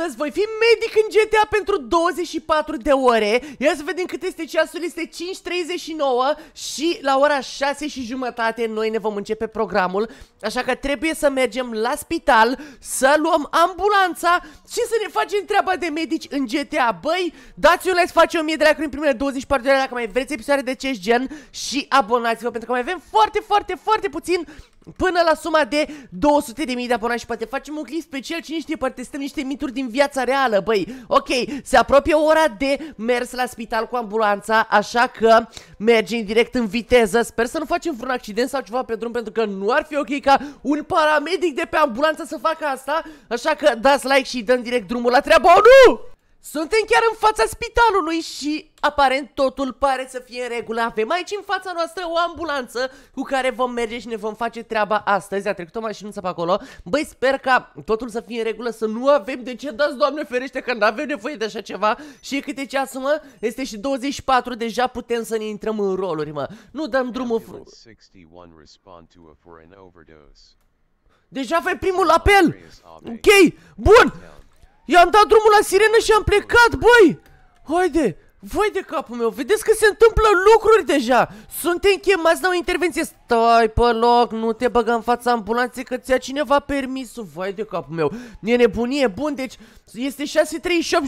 astăzi voi fi medic în GTA pentru 24 de ore. Ia să vedem cât este ceasul, este 5.39 și la ora 6 și jumătate noi ne vom începe programul. Așa că trebuie să mergem la spital, să luăm ambulanța și să ne facem treaba de medici în GTA. Băi, dați un like, face 1000 de like în primele 24 de ore dacă mai vreți episoare de acest gen și abonați-vă pentru că mai avem foarte, foarte, foarte puțin până la suma de 200.000 de abonați și poate facem un clip special, cine știe, poate testăm niște mituri din viața reală, băi. Ok, se apropie ora de mers la spital cu ambulanța, așa că mergem direct în viteză. Sper să nu facem vreun accident sau ceva pe drum, pentru că nu ar fi ok ca un paramedic de pe ambulanță să facă asta, așa că dați like și dăm direct drumul la treabă. Oh, nu! Suntem chiar în fața spitalului și aparent totul pare să fie în regulă. Avem aici în fața noastră o ambulanță cu care vom merge și ne vom face treaba astăzi. A trecut o mașinuță pe acolo. Băi, sper ca totul să fie în regulă, să nu avem de ce dați, doamne ferește, că nu avem nevoie de așa ceva. Și câte ceas, mă? Este și 24, deja putem să ne intrăm în roluri, mă. Nu dăm drumul... Deja avem primul apel! Ok, bun! I-am dat drumul la sirenă și am plecat, băi! Haide! Voi de capul meu, vedeți că se întâmplă lucruri deja! Suntem chemați la o intervenție! Stai pe loc, nu te băga în fața ambulanței că ți-a cineva permisul! Voi de capul meu, e nebunie, bun, deci este 6.38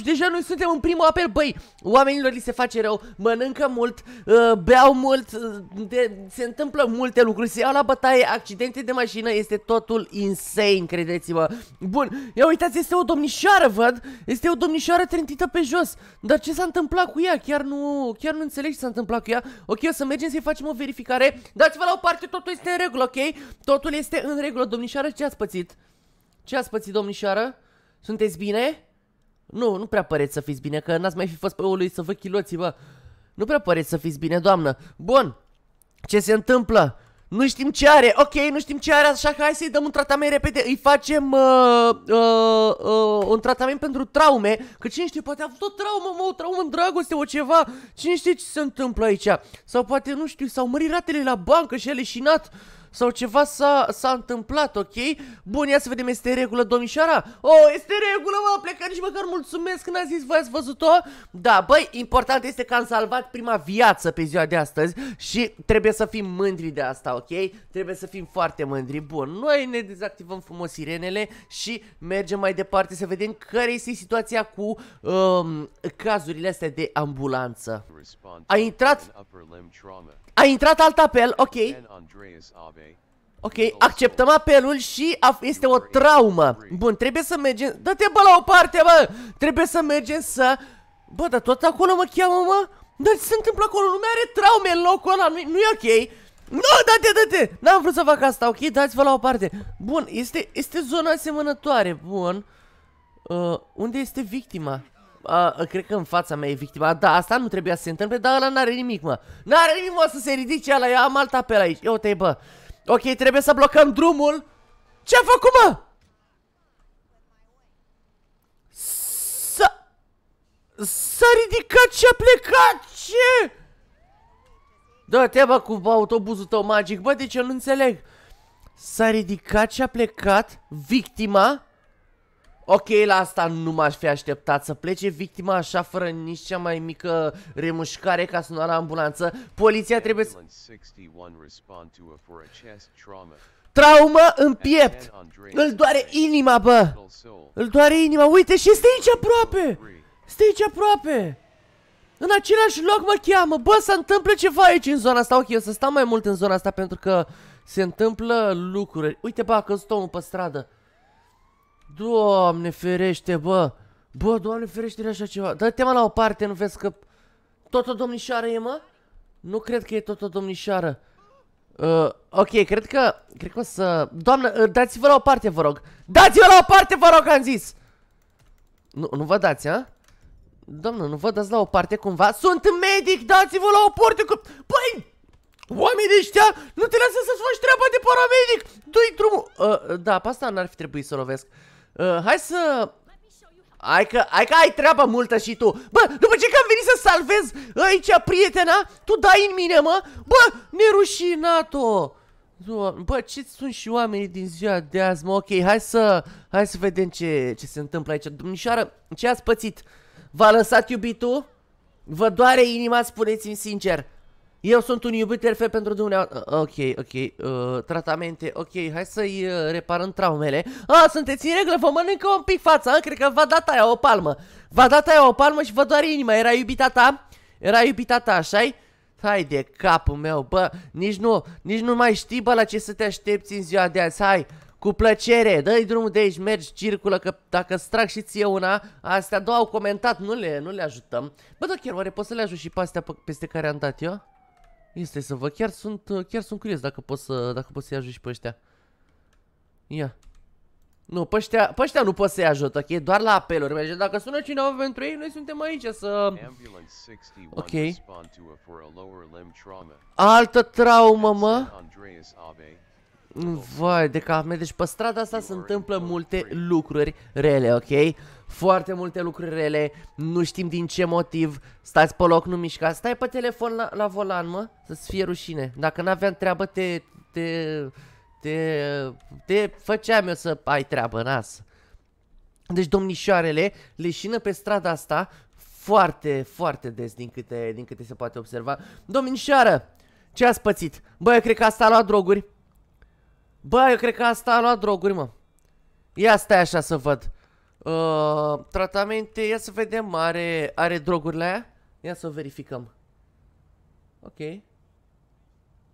deja noi suntem în primul apel, băi! Oamenilor li se face rău, mănâncă mult, uh, beau mult, uh, de, se întâmplă multe lucruri, se iau la bătaie, accidente de mașină, este totul insane, credeți-mă! Bun, ia uitați, este o domnișoară, văd, este o domnișoară trântită pe jos, dar ce s-a întâmplat cu cu ea, chiar nu, chiar nu înțelegi ce s-a întâmplat cu ea. Ok, o să mergem să-i facem o verificare. Dați-vă la o parte, totul este în regulă, ok? Totul este în regulă, domnișoară, ce ați pățit? Ce ați pățit, domnișoară? Sunteți bine? Nu, nu prea păreți să fiți bine, că n-ați mai fi fost pe lui să vă chiloți, bă. Nu prea păreți să fiți bine, doamnă. Bun, ce se întâmplă? Nu știm ce are, ok, nu știm ce are, așa că hai să-i dăm un tratament repede Îi facem uh, uh, uh, un tratament pentru traume Că cine știe, poate a avut o traumă, mă, o traumă în dragoste, o ceva Cine știe ce se întâmplă aici Sau poate, nu știu, s-au mărit ratele la bancă și a leșinat uh, sau ceva s-a întâmplat, ok? Bun, ia să vedem, este regulă, domnișoara? Oh, este regulă, mă, plecat și măcar mulțumesc când a zis, voi ați văzut-o? Da, băi, important este că am salvat prima viață pe ziua de astăzi și trebuie să fim mândri de asta, ok? Trebuie să fim foarte mândri. Bun, noi ne dezactivăm frumos sirenele și mergem mai departe să vedem care este situația cu um, cazurile astea de ambulanță. A intrat... A intrat alt apel, ok. Ok, acceptăm apelul și este o traumă. Bun, trebuie să mergem... Dă-te bă la o parte, bă! Trebuie să mergem să... Bă, dar tot acolo mă cheamă, mă? Dar ce se întâmplă acolo? Lumea are traume în locul ăla, nu-i nu ok. Nu, dă-te, dă-te! N-am vrut să fac asta, ok? Dați-vă la o parte. Bun, este, este zona asemănătoare, bun. Uh, unde este victima? uh, cred că în fața mea e victima. Da, asta nu trebuia să se întâmple, dar ăla n-are nimic, mă. N-are nimic, mă, să se ridice ăla, eu am alt apel aici. Eu te bă. Ok, trebuie să blocăm drumul. Ce-a făcut, mă? S-a... S-a ridicat și a plecat, ce? Dă-te, bă, cu autobuzul tău magic, bă, de deci eu nu înțeleg. S-a ridicat și a plecat victima Ok, la asta nu m-aș fi așteptat să plece victima așa fără nici cea mai mică remușcare ca să nu la ambulanță. Poliția trebuie să... Traumă în piept! Îl doare inima, bă! Îl doare inima! Uite și este aici aproape! Este aici aproape! În același loc mă cheamă! Bă, se întâmplă ceva aici în zona asta! Ok, o să stau mai mult în zona asta pentru că se întâmplă lucruri. Uite, bă, că căzut omul pe stradă. Doamne ferește, bă! Bă, doamne ferește de așa ceva. Dă-te mă la o parte, nu vezi că... Tot o domnișoară e, mă? Nu cred că e tot o domnișoară. Uh, ok, cred că... Cred că o să... Doamnă, uh, dați-vă la o parte, vă rog. Dați-vă la o parte, vă rog, am zis! Nu, nu vă dați, a? Doamnă, nu vă dați la o parte cumva? Sunt medic, dați-vă la o parte cu... Băi! Oamenii ăștia nu te lasă să-ți faci treaba de paramedic! Tu i drumul! Uh, da, pe asta n-ar fi trebuit să lovesc. Uh, Uh, hai să... Hai că, hai că ai treaba multă și tu Bă, după ce că am venit să salvez uh, aici prietena Tu dai în mine, mă Bă, nerușinat-o Bă, ce sunt și oamenii din ziua de azi, mă Ok, hai să, hai să vedem ce, ce se întâmplă aici Domnișoară, ce ați pățit? V-a lăsat iubitul? Vă doare inima, spuneți-mi sincer eu sunt un iubit perfect pentru dumneavoastră. Uh, ok, ok, uh, tratamente, ok, hai să-i uh, reparăm traumele. Ah, sunteți în regulă, vă mănâncă un pic fața, cred că v-a dat aia o palmă. V-a dat aia o palmă și vă doare inima, era iubita ta? Era iubita ta, așa -i? Hai de capul meu, bă, nici nu, nici nu mai știi, bă, la ce să te aștepți în ziua de azi, hai, cu plăcere, dă-i drumul de aici, mergi, circulă, că dacă strag și ție una, astea două au comentat, nu le, nu le ajutăm. Bă, dar chiar, oare pot să le ajut și pe astea pe, peste care am dat eu? Ia stai să vă chiar sunt, uh, chiar sunt curios dacă poți să, dacă poți să-i ajut pe ăștia. Ia. Nu, pe ăștia, pe ăștia nu pot să-i ajut, ok? Doar la apeluri. Merge. Dacă sună cineva pentru ei, noi suntem aici să... Ok. Altă traumă, mă? Vai, de cap, deci pe strada asta se întâmplă multe lucruri rele, ok? foarte multe lucruri rele, nu știm din ce motiv, stați pe loc, nu mișcați, stai pe telefon la, la volan, mă, să-ți fie rușine. Dacă n-aveam treabă, te, te, te, te făceam eu să ai treabă, nas. Deci domnișoarele leșină pe strada asta foarte, foarte des din câte, din câte se poate observa. Domnișoară, ce ați pățit? Bă, eu cred că asta a luat droguri. Bă, eu cred că asta a luat droguri, mă. Ia stai așa să văd. Uh, tratamente, ia să vedem, are, are drogurile aia? Ia să verificăm. Ok.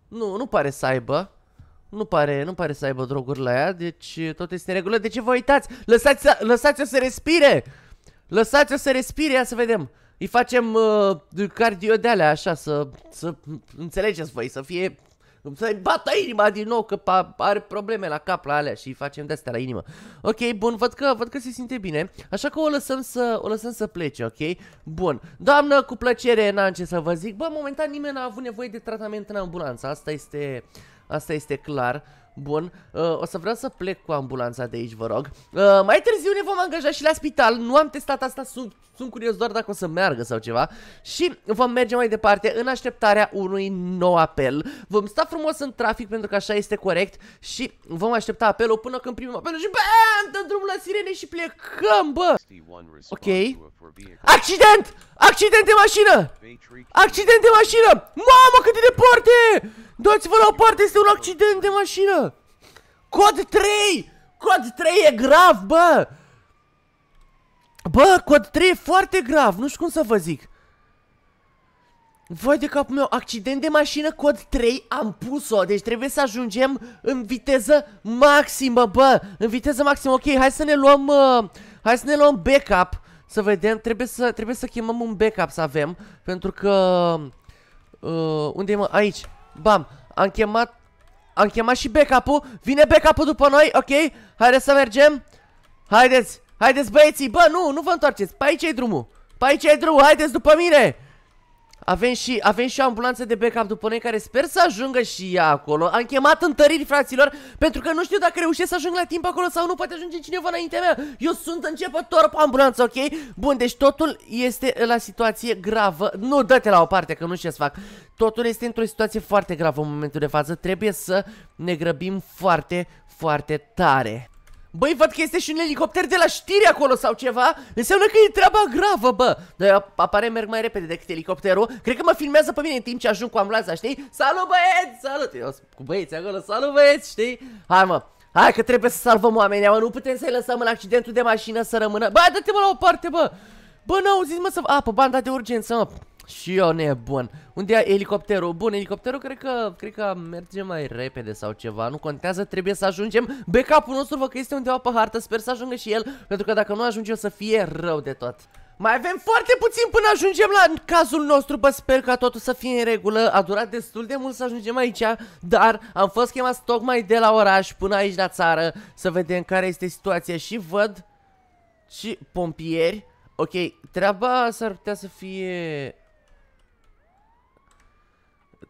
Nu, nu pare să aibă. Nu pare, nu pare să aibă drogurile aia, deci uh, tot este în regulă. De ce vă uitați? Lăsați-o lăsați să respire! Lăsați-o să respire, ia să vedem. Îi facem uh, cardio de alea, așa, să, să înțelegeți voi, să fie îmi să-i bată inima din nou că are probleme la cap la alea și facem de-astea la inimă. Ok, bun, văd că, văd că se simte bine, așa că o lăsăm să, o lăsăm să plece, ok? Bun, doamnă, cu plăcere, n-am ce să vă zic. Bă, momentan nimeni n-a avut nevoie de tratament în ambulanță, asta este, asta este clar. Bun, uh, o să vreau să plec cu ambulanța de aici, vă rog uh, Mai târziu ne vom angaja și la spital Nu am testat asta, sunt, sunt curios doar dacă o să meargă sau ceva Și vom merge mai departe în așteptarea unui nou apel Vom sta frumos în trafic pentru că așa este corect Și vom aștepta apelul până când primim apelul Și BAM! Dăm drumul la sirene și plecăm, bă! Ok Accident! Accident de mașină! Accident de mașină! Mamă, cât de departe! Dați-vă la o parte, este un accident de mașină! Cod 3! Cod 3 e grav, bă! Bă, cod 3 e foarte grav, nu știu cum să vă zic. Voi de capul meu, accident de mașină, cod 3, am pus-o, deci trebuie să ajungem în viteză maximă, bă, în viteză maximă, ok, hai să ne luăm, uh, hai să ne luăm backup, să vedem, trebuie să, trebuie să chemăm un backup să avem Pentru că... Uh, unde e mă? Aici Bam, am chemat Am chemat și backup-ul Vine backup-ul după noi, ok? Haideți să mergem Haideți, haideți băieții Bă, nu, nu vă întoarceți Pe aici e drumul Pe aici e drumul, haideți după mine avem și, avem și o ambulanță de backup după noi care sper să ajungă și ea acolo. Am chemat întăriri, fraților, pentru că nu știu dacă reușesc să ajung la timp acolo sau nu poate ajunge cineva înaintea mea. Eu sunt începător pe ambulanță, ok? Bun, deci totul este la situație gravă. Nu, dă-te la o parte, că nu știu ce să fac. Totul este într-o situație foarte gravă în momentul de față. Trebuie să ne grăbim foarte, foarte tare. Băi, văd că este și un elicopter de la știri acolo sau ceva Înseamnă că e treaba gravă, bă Dar apare merg mai repede decât elicopterul Cred că mă filmează pe mine în timp ce ajung cu ambulanța, știi? Salut băieți, salut Eu sunt cu băieți acolo, salut băieți, știi? Hai mă, Hai că trebuie să salvăm oamenii, mă, nu putem să-i lăsăm în accidentul de mașină să rămână Bă, dă-te mă la o parte, bă Bă, n zis mă să... A, pe banda de urgență, mă și eu nebun. Unde e elicopterul? Bun, elicopterul cred că, cred că merge mai repede sau ceva. Nu contează, trebuie să ajungem. Backup-ul nostru vă că este undeva pe hartă. Sper să ajungă și el, pentru că dacă nu ajunge o să fie rău de tot. Mai avem foarte puțin până ajungem la cazul nostru, bă, sper ca totul să fie în regulă, a durat destul de mult să ajungem aici, dar am fost chemați tocmai de la oraș până aici la țară să vedem care este situația și văd și pompieri, ok, treaba s-ar putea să fie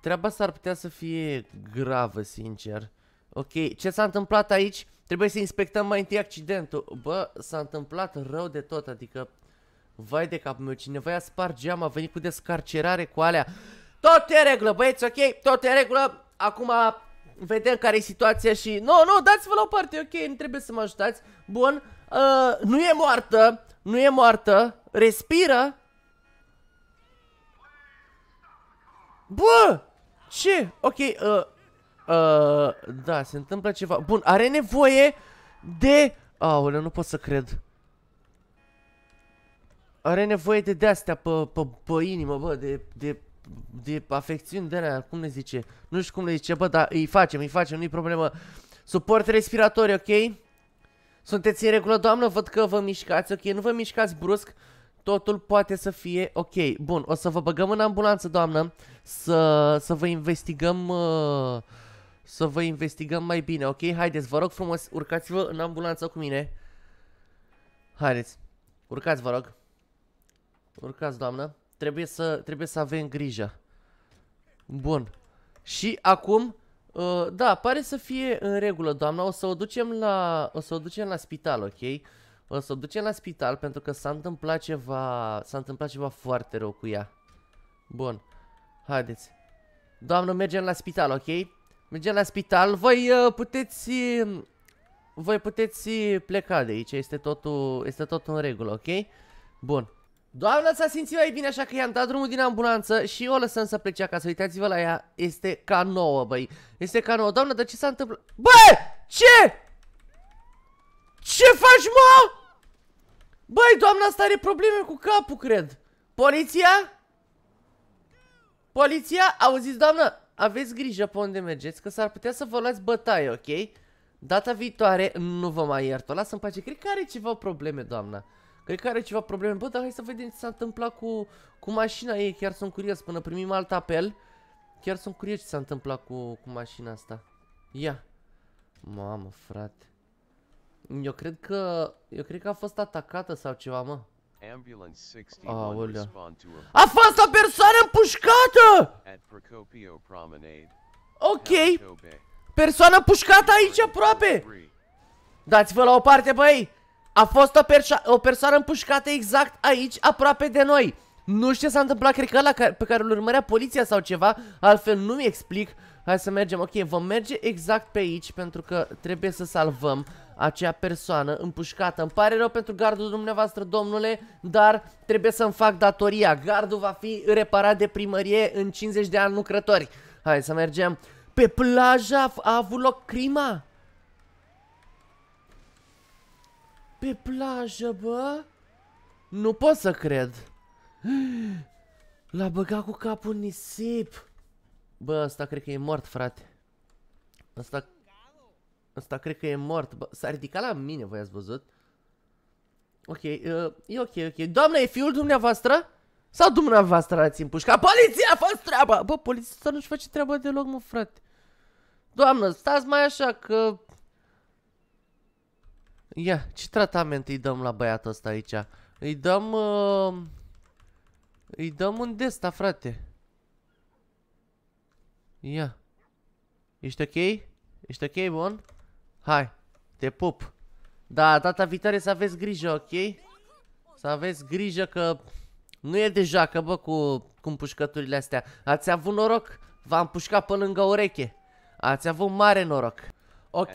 Treaba s-ar putea să fie gravă, sincer. Ok, ce s-a întâmplat aici? Trebuie să inspectăm mai întâi accidentul. Bă, s-a întâmplat rău de tot, adică... Vai de capul meu, cineva i-a spart geam, a venit cu descarcerare cu alea. Tot e regulă, băieți, ok? Tot e regulă. Acum vedem care e situația și... Nu, no, nu, no, dați-vă la o parte, ok, nu trebuie să mă ajutați. Bun, uh, nu e moartă, nu e moartă, respiră. Bă! Ce? Ok, uh, uh, da, se întâmplă ceva. Bun, are nevoie de... Aoleu, nu pot să cred. Are nevoie de de-astea pe, pe, pe inimă, bă, de, de, de afecțiuni de alea, cum le zice. Nu știu cum le zice, bă, dar îi facem, îi facem, nu-i problemă. Suport respiratorii, ok? Sunteți în regulă, doamnă, văd că vă mișcați, ok? Nu vă mișcați brusc. Uh, totul poate să fie ok. Bun, o să vă băgăm în ambulanță, doamnă, să, să vă investigăm... Uh, să vă investigăm mai bine, ok? Haideți, vă rog frumos, urcați-vă în ambulanță cu mine. Haideți, urcați, vă rog. Urcați, doamnă. Trebuie să, trebuie să avem grijă. Bun. Și acum, uh, da, pare să fie în regulă, doamna. O să o ducem la, o să o ducem la spital, ok? să o ducem la spital pentru că s-a întâmplat ceva, s-a întâmplat ceva foarte rău cu ea. Bun, haideți. Doamnă, mergem la spital, ok? Mergem la spital, voi uh, puteți... Um, voi puteți uh, pleca de aici, este totul, este totul în regulă, ok? Bun. Doamna s-a simțit mai bine, așa că i-am dat drumul din ambulanță și o lăsăm să plece acasă. Uitați-vă la ea, este ca nouă, băi. Este ca nouă. Doamna, dar ce s-a întâmplat? Bă! Ce? Ce faci, mă? Băi, doamna asta are probleme cu capul, cred. Poliția? Poliția? Auziți, doamnă, aveți grijă pe unde mergeți, că s-ar putea să vă luați bătaie, ok? Data viitoare nu vă mai iert-o. Lasă în pace. Cred că are ceva probleme, doamna. Cred că are ceva probleme. Bă, dar hai să vedem ce s-a întâmplat cu, cu mașina ei. Chiar sunt curios. Până primim alt apel, chiar sunt curios ce s-a întâmplat cu, cu mașina asta. Ia. Mamă, frate. Eu cred că... Eu cred că a fost atacată sau ceva, mă. Ambulance 61 Aolea. A fost o persoană împușcată! Ok. Persoană pușcată aici aproape. Dați-vă la o parte, băi. A fost o, o persoană împușcată exact aici, aproape de noi. Nu știu ce s-a întâmplat, cred că ăla pe care îl urmărea poliția sau ceva, altfel nu-mi explic. Hai să mergem, ok, vom merge exact pe aici pentru că trebuie să salvăm acea persoană împușcată. Îmi pare rău pentru gardul dumneavoastră, domnule, dar trebuie să-mi fac datoria. Gardul va fi reparat de primărie în 50 de ani lucrători. Hai să mergem. Pe plaja a avut loc crima? Pe plajă, bă? Nu pot să cred. L-a băgat cu capul în nisip. Bă, ăsta cred că e mort, frate. Ăsta Ăsta cred că e mort. s-a ridicat la mine, voi ați văzut? Ok, uh, e ok, ok. Doamna, e fiul dumneavoastră? Sau dumneavoastră ați împușcat? Poliția, fost treaba! Bă, poliția nu-și face treaba deloc, mă, frate. Doamnă, stați mai așa că... Ia, ce tratament îi dăm la băiatul ăsta aici? Îi dăm... Uh... Îi dăm un desta, frate. Ia. Ești ok? Ești ok, bun? Hai, te pup. Da, data viitoare să aveți grijă, ok? Să aveți grijă că nu e de joacă, bă, cu, cu împușcăturile astea. Ați avut noroc? V-am pușcat pe lângă ureche. Ați avut mare noroc. Ok?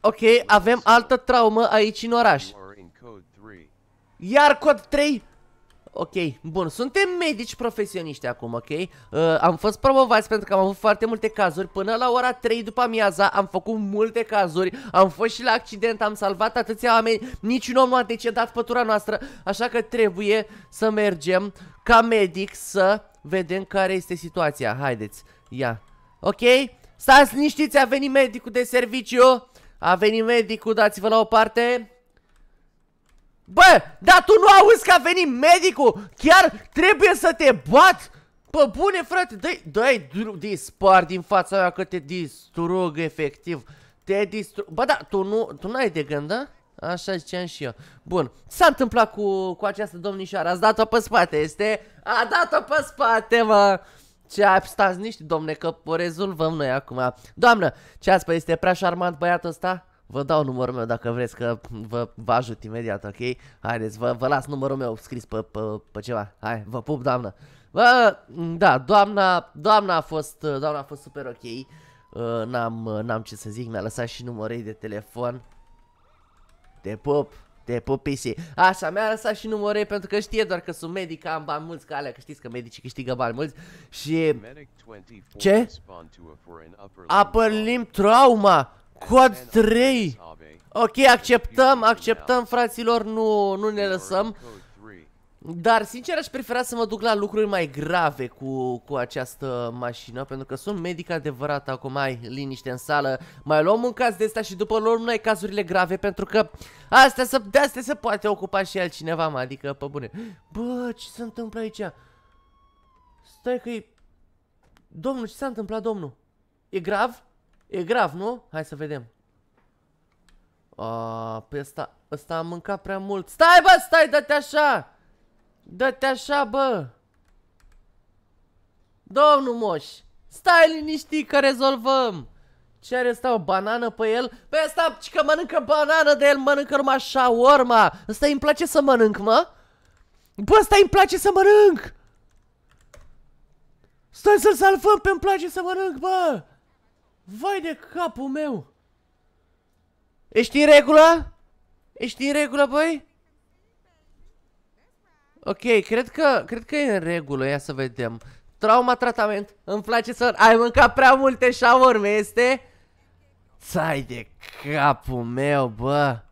Ok, avem altă traumă aici în oraș. Iar cod 3? Ok, bun, suntem medici profesioniști acum, ok? Uh, am fost promovați pentru că am avut foarte multe cazuri Până la ora 3 după amiaza am făcut multe cazuri Am fost și la accident, am salvat atâția oameni Niciun om nu a decedat pătura noastră Așa că trebuie să mergem ca medic să vedem care este situația Haideți, ia Ok, stați liniștiți, a venit medicul de serviciu A venit medicul, dați-vă la o parte Bă, dar tu nu auzi că a venit medicul? Chiar trebuie să te bat? Pă bune, frate, dai, dai, dispar din fața mea că te distrug efectiv. Te distrug. Bă, da, tu nu, tu n-ai de gând, da? Așa ziceam și eu. Bun, s-a întâmplat cu, cu această domnișoară, ați dat-o pe spate, este? A dat-o pe spate, mă! Ce stați niște domne, că o rezolvăm noi acum. Doamnă, ce ați pă, este prea șarmant băiatul ăsta? Vă dau numărul meu dacă vreți că vă, vă ajut imediat, ok? Haideți, vă, vă las numărul meu scris pe, pe, pe ceva. Hai, vă pup, doamnă. Bă, da, doamna, doamna a fost, doamna a fost super ok. Ă, n-am, n-am ce să zic, mi-a lăsat și numărul ei de telefon. Te pup! Te pup, Așa, mi-a lăsat și numărul pentru că știe doar că sunt medic, am bani mulți ca alea, că știți că medicii câștigă bani mulți și... Ce? Upper limb trauma! Cod 3! Ok, acceptăm, acceptăm fraților, nu, nu ne lăsăm. Dar, sincer, aș prefera să mă duc la lucruri mai grave cu, cu această mașină, pentru că sunt medic adevărat acum, mai liniște în sală. Mai luăm un caz de asta și după luăm noi cazurile grave, pentru că astea se, de astea se poate ocupa și el cineva, mă, adică, pe bune. Bă, ce se întâmplă aici? Stai că e... Domnul, ce s-a întâmplat, domnul? E grav? E grav, nu? Hai să vedem. A, pe ăsta, ăsta a mâncat prea mult. Stai, bă, stai, dă-te așa! Dă-te așa, bă! Domnul Moș, stai liniștit că rezolvăm! Ce are asta, o banană pe el? Pe asta, că mănâncă banană de el, mănâncă numai shawarma! Ăsta îmi place să mănânc, mă? Bă, ăsta îmi place să mănânc! Stai să-l salvăm, pe îmi place să mănânc, bă! Vai de capul meu! Ești în regulă? Ești în regulă, băi? Ok, cred că, cred că e în regulă, ia să vedem. Trauma tratament, îmi place să... Ai mâncat prea multe șaurme, este? Țai de capul meu, bă!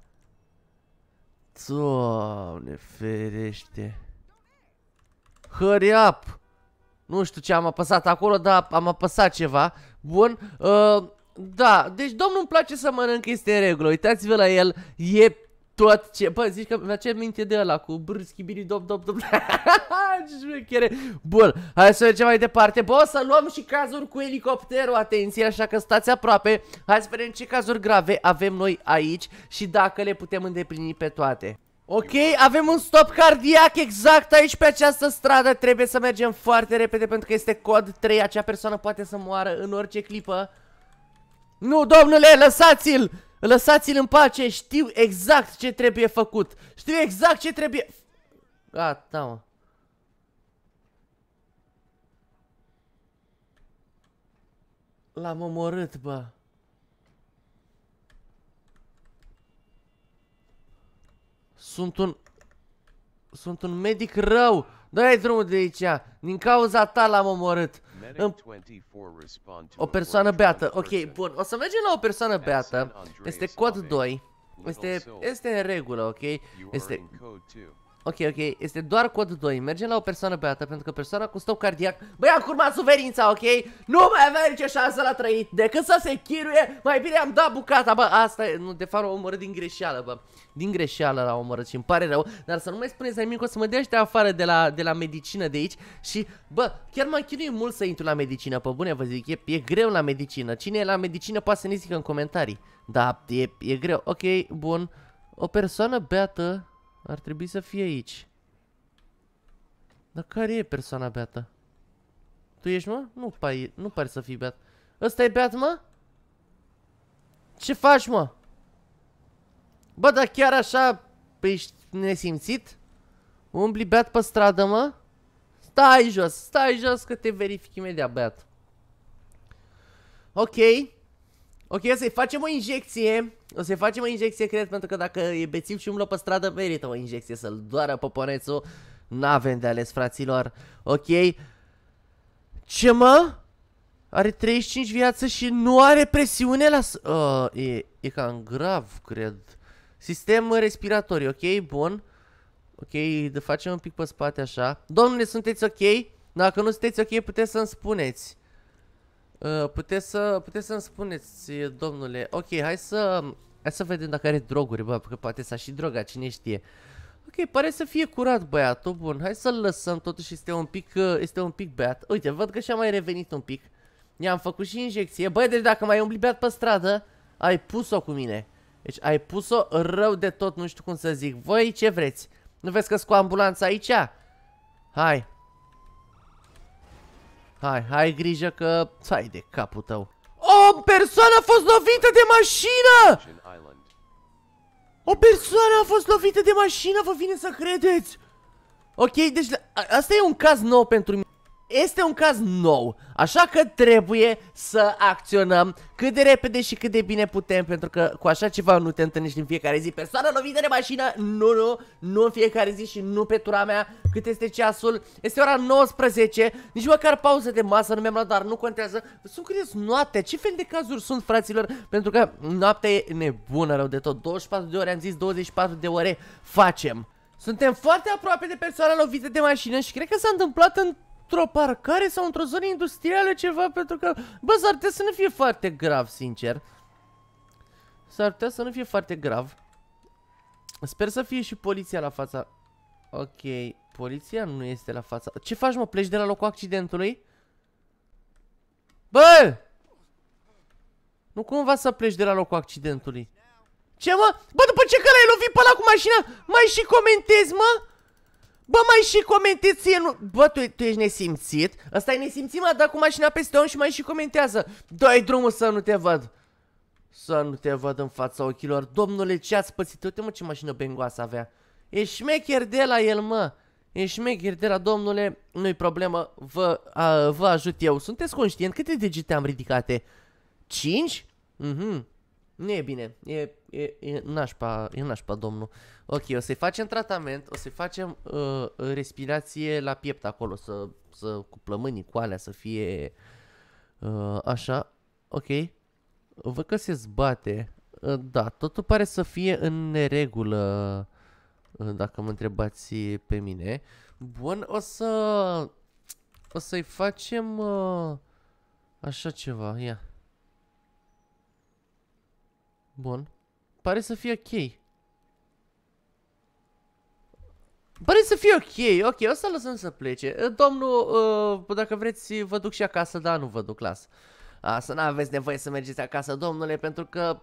Doamne ferește! Hurry up! Nu știu ce am apăsat acolo, dar am apăsat ceva. Bun, uh, da, deci domnul îmi place să mănânc, este în regulă, uitați-vă la el, e tot ce... Bă, zici că mi-a minte de ăla cu brr, schibiri, dop, dop, dop. ce șmechere. Bun, hai să mergem mai departe. Bă, o să luăm și cazuri cu elicopterul, atenție, așa că stați aproape. Hai să vedem ce cazuri grave avem noi aici și dacă le putem îndeplini pe toate. Ok, avem un stop cardiac exact aici pe această stradă Trebuie să mergem foarte repede pentru că este cod 3 Acea persoană poate să moară în orice clipă Nu, domnule, lăsați-l! Lăsați-l în pace, știu exact ce trebuie făcut Știu exact ce trebuie... Gata, mă L-am omorât, bă Sunt un... Sunt un medic rău! Dă-i drumul de aici! Din cauza ta l-am omorât! O persoană beată. Ok, bun. O să mergem la o persoană beată. Este cod 2. Este, este în regulă, ok? Este Ok, ok, este doar cod 2 Mergem la o persoană beată pentru că persoana cu stop cardiac Băi, am curmat suferința, ok? Nu mai avea nicio șansă la trăit Decât să se chiruie, mai bine am dat bucata Bă, asta e, nu, de fapt o omorât din greșeală, bă Din greșeală la omorât și îmi pare rău Dar să nu mai spuneți la nimic, o să mă dea afară de la, de la medicină de aici Și, bă, chiar mă am mult să intru la medicină Pe bune vă zic, e, e greu la medicină Cine e la medicină poate să ne zică în comentarii Da, e, e greu, ok, bun O persoană beată ar trebui să fie aici. Dar care e persoana beată? Tu ești, mă? Nu, pai, nu pare să fii beat. Ăsta e beat, mă? Ce faci, mă? Bă, dar chiar așa păi, ești nesimțit? Umbli beat pe stradă, mă? Stai jos, stai jos că te verific imediat, beat. Ok. Ok, să-i facem o injecție. O să-i facem o injecție, cred, pentru că dacă e bețiv și umblă pe stradă, merită o injecție să-l doară poponețul. N-avem de ales, fraților. Ok. Ce mă? Are 35 viață și nu are presiune la... Uh, e, e cam grav, cred. Sistem respiratoriu, ok? Bun. Ok, de facem un pic pe spate așa. Domnule, sunteți ok? Dacă nu sunteți ok, puteți să-mi spuneți. Uh, puteți să, puteți să-mi spuneți, domnule, ok, hai să, hai să vedem dacă are droguri, bă, că poate s-a și droga, cine știe. Ok, pare să fie curat băiatul, bun, hai să-l lăsăm, totuși este un pic, uh, este un pic beat. Uite, văd că și-a mai revenit un pic. I-am făcut și injecție, băi, deci dacă mai umbli beat pe stradă, ai pus-o cu mine. Deci ai pus-o rău de tot, nu știu cum să zic. Voi ce vreți? Nu vezi că cu ambulanța aici? Hai, Hai, hai grijă că ți-ai de capul tău. O persoană a fost lovită de mașină! O persoană a fost lovită de mașină, vă vine să credeți! Ok, deci asta e un caz nou pentru mine. Este un caz nou, așa că trebuie să acționăm cât de repede și cât de bine putem, pentru că cu așa ceva nu te întâlnești în fiecare zi. Persoană lovită de mașină, nu, nu, nu în fiecare zi și nu pe tura mea. Cât este ceasul? Este ora 19, nici măcar pauză de masă nu mi-am luat, dar nu contează. Sunt curios, noaptea, ce fel de cazuri sunt, fraților? Pentru că noaptea e nebună rău de tot, 24 de ore, am zis 24 de ore, facem. Suntem foarte aproape de persoana lovită de mașină și cred că s-a întâmplat în într-o parcare sau într-o zonă industrială ceva, pentru că, bă, s-ar putea să nu fie foarte grav, sincer. S-ar putea să nu fie foarte grav. Sper să fie și poliția la fața... Ok, poliția nu este la fața... Ce faci, mă? Pleci de la locul accidentului? Bă! Nu cumva să pleci de la locul accidentului. Ce, mă? Bă, după ce că l-ai lovit pe ăla cu mașina, mai și comentezi, mă? Bă, mai și comentezi ție, nu... Bă, tu, tu ești nesimțit? Ăsta e nesimțit, mă, dă cu mașina peste om și mai și comentează. Dă-i drumul să nu te văd. Să nu te văd în fața ochilor. Domnule, ce ați pățit? Uite, mă, ce mașină bengoasă avea. E șmecher de la el, mă. E șmecher de la domnule. Nu-i problemă, vă, a, vă ajut eu. Sunteți conștient câte degete am ridicate? 5? Mhm. Mm nu e bine, e, e, e, nașpa, e nașpa domnul. Ok, o să-i facem tratament, o să-i facem uh, respirație la piept acolo, să, să cu plămânii, cu alea, să fie uh, așa. Ok, văd că se zbate. Uh, da, totul pare să fie în neregulă, uh, dacă mă întrebați pe mine. Bun, o să... O să-i facem... Uh, așa ceva, ia. Bun. Pare să fie ok. Pare să fie ok, ok, o să lăsăm să plece. Eh, domnul, uh, dacă vreți, vă duc și acasă, dar nu vă duc, las. A, să n-aveți nevoie să mergeți acasă, domnule, pentru că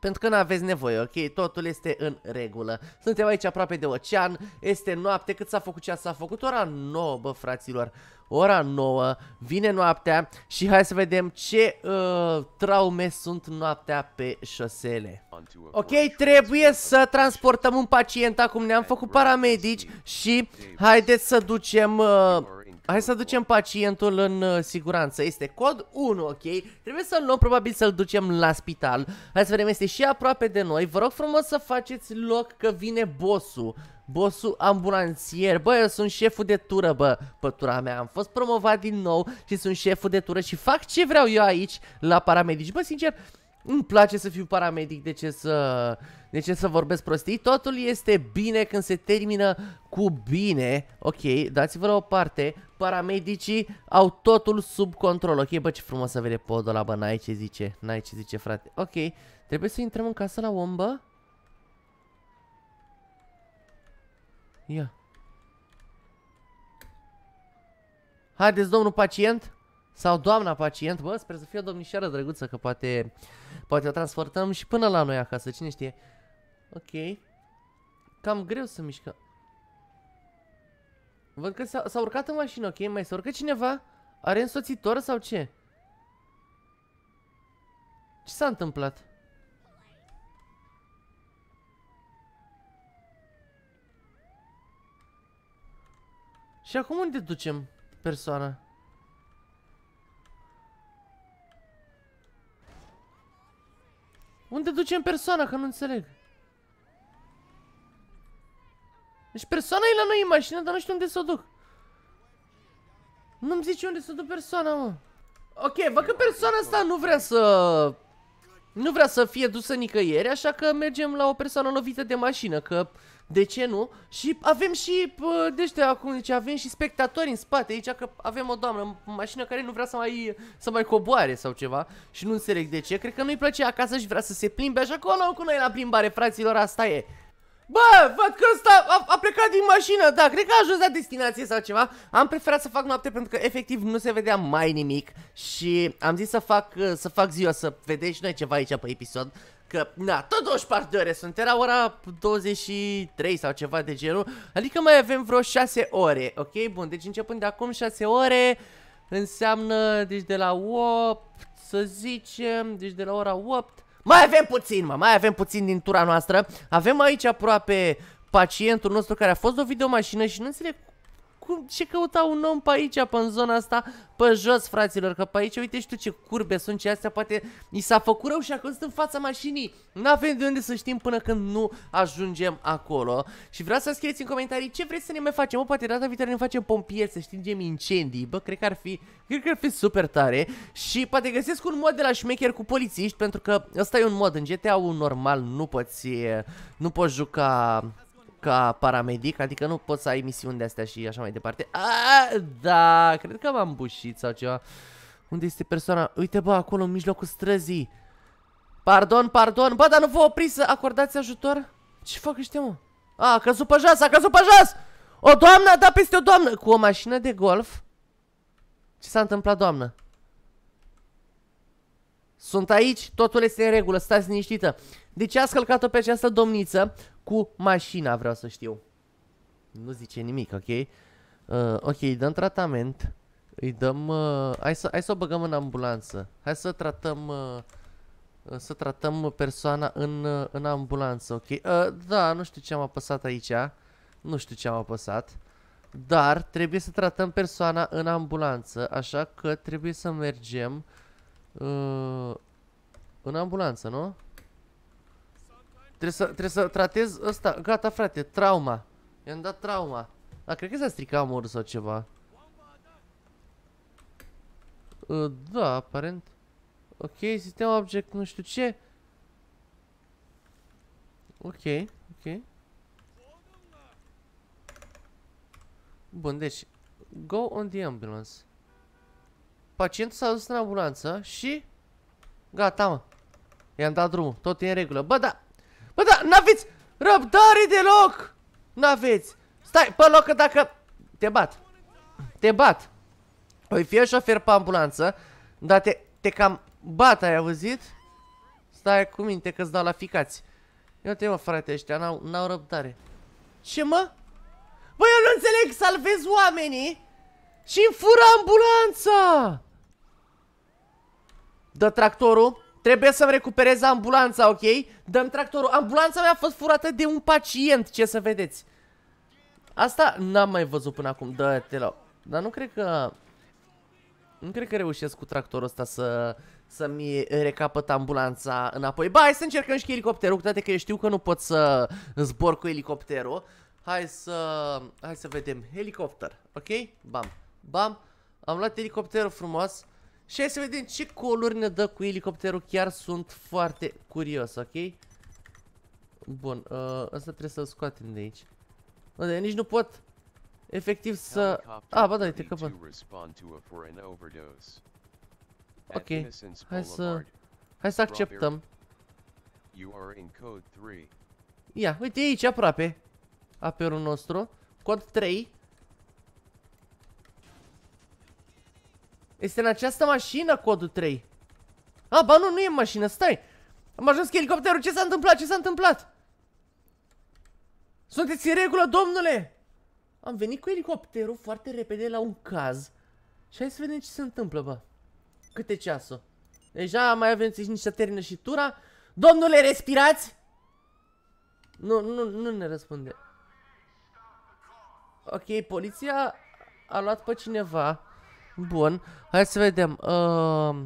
pentru că nu aveți nevoie, ok? Totul este în regulă. Suntem aici aproape de ocean, este noapte, cât s-a făcut ce S-a făcut ora 9, bă, fraților. Ora 9, vine noaptea și hai să vedem ce uh, traume sunt noaptea pe șosele. Ok, trebuie să transportăm un pacient acum, ne-am făcut paramedici și haideți să ducem... Uh, Hai să ducem pacientul în uh, siguranță. Este cod 1, ok? Trebuie să-l luăm, probabil să-l ducem la spital. Hai să vedem, este și aproape de noi. Vă rog frumos să faceți loc că vine bossul. Bossul ambulanțier. Bă, eu sunt șeful de tură, bă, pătura mea. Am fost promovat din nou și sunt șeful de tură și fac ce vreau eu aici la paramedici. Bă, sincer, îmi place să fiu paramedic, de ce să, de ce să vorbesc prostii. Totul este bine când se termină cu bine. Ok, dați-vă la o parte. Paramedicii au totul sub control. Ok, bă, ce frumos să vede podul ăla, bă, n-ai ce zice, n-ai ce zice, frate. Ok, trebuie să intrăm în casă la ombă. Ia. Haideți, domnul pacient. Sau doamna pacient, bă, sper să fie o domnișoară drăguță, că poate, poate o transportăm și până la noi acasă, cine știe. Ok. Cam greu să mișcă. Văd că s-a urcat în mașină, ok? Mai s-a urcat cineva? Are însoțitor sau ce? Ce s-a întâmplat? Și acum unde ducem persoana? Unde ducem persoana? Că nu înțeleg. Deci persoana e la noi în mașină, dar nu știu unde să o duc. Nu-mi zici unde să duc persoana, mă. Ok, văd că persoana asta nu vrea să... Nu vrea să fie dusă nicăieri, așa că mergem la o persoană lovită de mașină, că de ce nu? Și avem și, uh, de ăștia, cum zice, avem și spectatori în spate aici, că avem o doamnă în mașină care nu vrea să mai, să mai coboare sau ceva și nu înțeleg de ce. Cred că nu-i place acasă și vrea să se plimbe așa că o cu noi la plimbare, fraților, asta e. Bă, văd că ăsta a, a plecat din mașină, da, cred că a ajuns la destinație sau ceva Am preferat să fac noapte pentru că efectiv nu se vedea mai nimic Și am zis să fac, să fac ziua, să vedeți și noi ceva aici pe episod Că, na, tot 24 de ore sunt, era ora 23 sau ceva de genul Adică mai avem vreo 6 ore, ok? Bun, deci începând de acum 6 ore Înseamnă, deci de la 8, să zicem, deci de la ora 8 Mai avem puțin, mă, mai avem puțin din tura noastră Avem aici aproape pacientul nostru care a fost o videomașină și nu înțeleg cum, ce căuta un om pe aici, pe în zona asta, pe jos, fraților, că pe aici, uite și tu ce curbe sunt ce astea, poate i s-a făcut rău și a căzut în fața mașinii. N-avem de unde să știm până când nu ajungem acolo. Și vreau să scrieți în comentarii ce vreți să ne mai facem, o, poate data viitoare ne facem pompieri, să stingem incendii, bă, cred că ar fi, cred că ar fi super tare. Și poate găsesc un mod de la șmecher cu polițiști, pentru că ăsta e un mod, în GTA ul normal nu poți, nu poți juca ca paramedic, adică nu poți să ai misiuni de-astea și așa mai departe. A, da, cred că m-am bușit sau ceva. Unde este persoana? Uite bă, acolo în mijlocul străzii. Pardon, pardon, bă, dar nu vă opriți să acordați ajutor? Ce fac ăștia, mă? A, a căzut pe jos, a căzut pe jos! O doamnă da, peste o doamnă cu o mașină de golf. Ce s-a întâmplat, doamnă? Sunt aici, totul este în regulă, stați liniștită. Deci ați călcat-o pe această domniță cu mașina vreau să știu. Nu zice nimic, ok? Uh, ok, îi dăm tratament. Îi dăm... Uh, hai, să, hai să o băgăm în ambulanță. Hai să tratăm... Uh, uh, să tratăm persoana în, uh, în ambulanță, ok? Uh, da, nu știu ce am apăsat aici. Nu știu ce am apăsat. Dar trebuie să tratăm persoana în ambulanță, așa că trebuie să mergem uh, în ambulanță, nu? Trebuie să, trebuie să tratez ăsta. Gata, frate, trauma. I-am dat trauma. Dar cred că s-a stricat morul sau ceva. Uh, da, aparent. Ok, sistem object, nu știu ce. Ok, ok. Bun, deci, go on the ambulance. Pacientul s-a dus în ambulanță și... Gata, mă. I-am dat drumul, tot e în regulă. Bă, da... Bă, da, n-aveți răbdare deloc! N-aveți! Stai, pe loc că dacă... Te bat. Te bat. Oi păi fie șofer pe ambulanță, dar te, te cam bat, ai auzit? Stai cu minte că-ți dau la ficați. Eu te mă, frate, ăștia n-au răbdare. Ce, mă? Bă, eu nu înțeleg, salvez oamenii și mi fură ambulanța! Dă tractorul. Trebuie să-mi recuperez ambulanța, ok? Dăm tractorul. Ambulanța mea a fost furată de un pacient, ce să vedeți. Asta n-am mai văzut până acum. Dă-te la... Dar nu cred că... Nu cred că reușesc cu tractorul ăsta să... Să-mi recapăt ambulanța înapoi. Ba, hai să încercăm și cu elicopterul, cu toate că eu știu că nu pot să zbor cu elicopterul. Hai să... Hai să vedem. Helicopter, ok? Bam. Bam. Am luat elicopterul frumos. Și hai să vedem ce coluri ne dă cu elicopterul, chiar sunt foarte curios, ok? Bun, uh, ăsta trebuie să-l scoatem de aici. Unde, nici nu pot efectiv să... Ah, bă, da, uite că bun. Ok, hai să... Hai să acceptăm. Ia, uite aici aproape. Aperul nostru. Cod 3. Este în această mașină codul 3. A, ba nu, nu e în mașină, stai. Am ajuns cu elicopterul, ce s-a întâmplat, ce s-a întâmplat? Sunteți în regulă, domnule! Am venit cu elicopterul foarte repede la un caz. Și hai să vedem ce se întâmplă, bă. Câte ceasul? Deja mai avem nici să termină și tura. Domnule, respirați! Nu, nu, nu ne răspunde. Ok, poliția a luat pe cineva. Bun. Hai să vedem. Uh...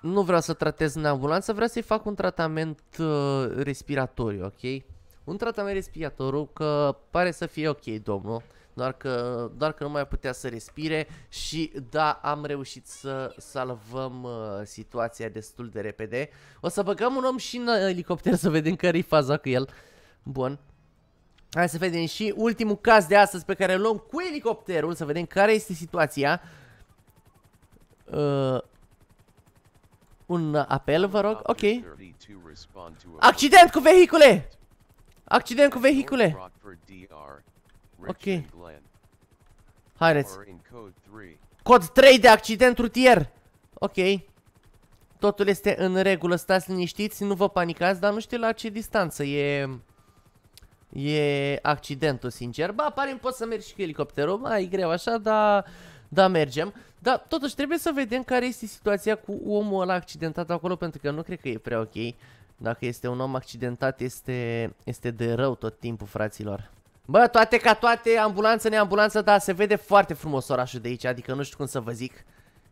Nu vreau să tratez în ambulanță, vreau să-i fac un tratament uh, respiratoriu, ok? Un tratament respiratoriu că pare să fie ok, domnul. Doar că, doar că nu mai putea să respire și da, am reușit să salvăm uh, situația destul de repede. O să băgăm un om și în uh, elicopter să vedem care-i faza cu el. Bun. Hai să vedem și ultimul caz de astăzi pe care îl luăm cu elicopterul, să vedem care este situația. Uh, un apel, vă rog? Ok. Accident cu vehicule! Accident cu vehicule! Ok. Haideți. Cod 3 de accident rutier! Ok. Totul este în regulă, stați liniștiți, nu vă panicați, dar nu știu la ce distanță e... E accidentul, sincer. Ba, pare pot să mergi și cu elicopterul, mai e greu așa, dar... Da, mergem. Dar totuși trebuie să vedem care este situația cu omul ăla accidentat acolo, pentru că nu cred că e prea ok. Dacă este un om accidentat, este, este de rău tot timpul, fraților. Bă, toate ca toate, ambulanță, neambulanță, dar se vede foarte frumos orașul de aici, adică nu știu cum să vă zic.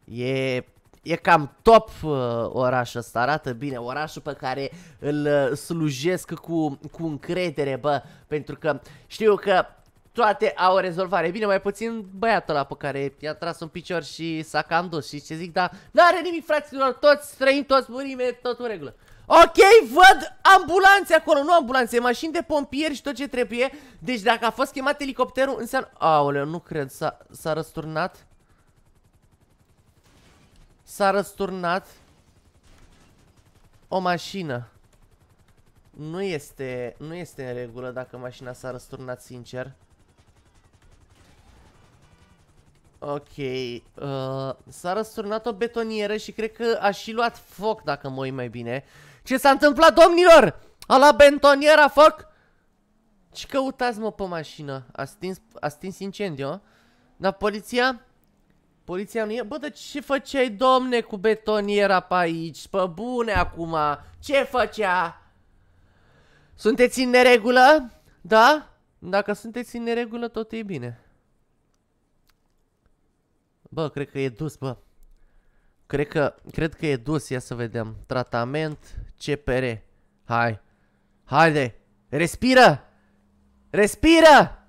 E E cam top uh, orașul ăsta, arată bine, orașul pe care îl uh, slujesc cu, cu încredere, bă, pentru că știu că toate au rezolvare. Bine, mai puțin băiatul ăla pe care i-a tras un picior și s-a cam dus și ce zic, dar n-are nimic, fraților, toți străini, toți murime, tot în regulă. Ok, văd ambulanțe acolo, nu ambulanțe, mașini de pompieri și tot ce trebuie. Deci dacă a fost chemat elicopterul, înseamnă... Aoleu, nu cred, s-a răsturnat. S-a răsturnat o mașină. Nu este, nu este în regulă dacă mașina s-a răsturnat, sincer. Ok, uh, s-a răsturnat o betonieră și cred că a și luat foc, dacă mă uit mai bine. Ce s-a întâmplat, domnilor? A luat betoniera foc? Ce căutați, mă, pe mașină? A stins, a stins incendiu Dar poliția Poliția nu e... Bă, dar ce făceai, domne, cu betoniera pe aici? Pă bune acum! Ce făcea? Sunteți în neregulă? Da? Dacă sunteți în neregulă, tot e bine. Bă, cred că e dus, bă. Cred că, cred că e dus, ia să vedem. Tratament CPR. Hai. Haide. Respiră! Respiră!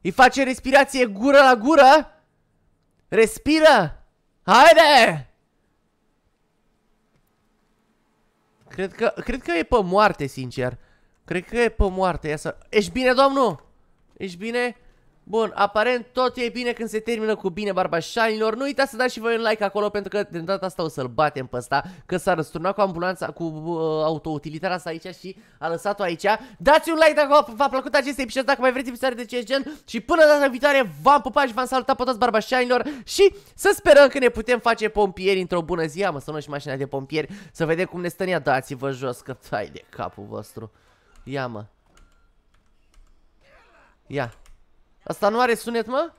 Îi face respirație gură la gură? Respira, Haide! Cred că, cred că e pe moarte, sincer. Cred că e pe moarte. Ia să... Ești bine, domnul? Ești bine? Bun, aparent tot e bine când se termină cu bine barbașanilor. Nu uitați să dați și voi un like acolo pentru că de data asta o să-l batem pe ăsta, că s-a răsturnat cu ambulanța, cu uh, autoutilitarea asta aici și a lăsat-o aici. Dați un like dacă v-a plăcut acest episod, dacă mai vreți episoade de acest gen și până data viitoare v-am pupat și v-am salutat pe toți barbașanilor și să sperăm că ne putem face pompieri într-o bună zi. Am să și mașina de pompieri să vedem cum ne stă ea. Dați-vă jos că tai de capul vostru. Ia mă. Ia. Asta nu are sunet, mă?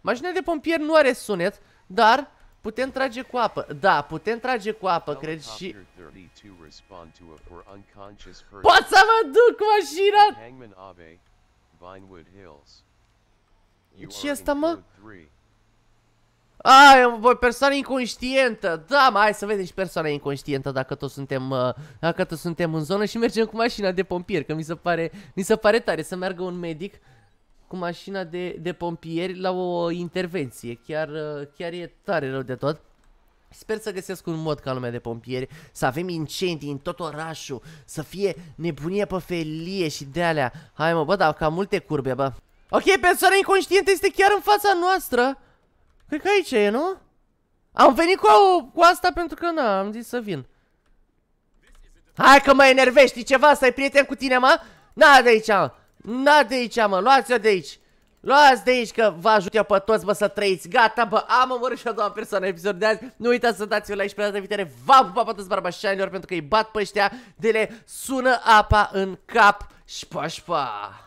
Mașina de pompieri nu are sunet, dar putem trage cu apă. Da, putem trage cu apă, cred și... Poți să mă duc mașina! Ce asta, mă? A, e o persoană inconștientă. Da, mai hai să vedem și persoana inconștientă dacă tot suntem, uh, dacă tot suntem în zonă și mergem cu mașina de pompieri, că mi se pare, mi se pare tare să meargă un medic cu mașina de, de pompieri la o intervenție. Chiar, uh, chiar e tare rău de tot. Sper să găsesc un mod ca lumea de pompieri, să avem incendii în tot orașul, să fie nebunie pe felie și de alea. Hai mă, bă, dar ca multe curbe, bă. Ok, persoana inconștientă este chiar în fața noastră. Cred că aici e, nu? Am venit cu, cu asta pentru că, na, am zis să vin. Hai că mă enervești, ceva, să ai prieten cu tine, mă? Na de aici, mă. Na de aici, mă, luați-o de aici. Luați de aici că vă ajut eu pe toți, bă, să trăiți. Gata, bă, am omorât și a doua persoană episod de azi. Nu uitați să dați un like și pe data viitoare Vă am pupat pe toți barbașanilor pentru că îi bat pe ăștia de le sună apa în cap. Șpa, șpa!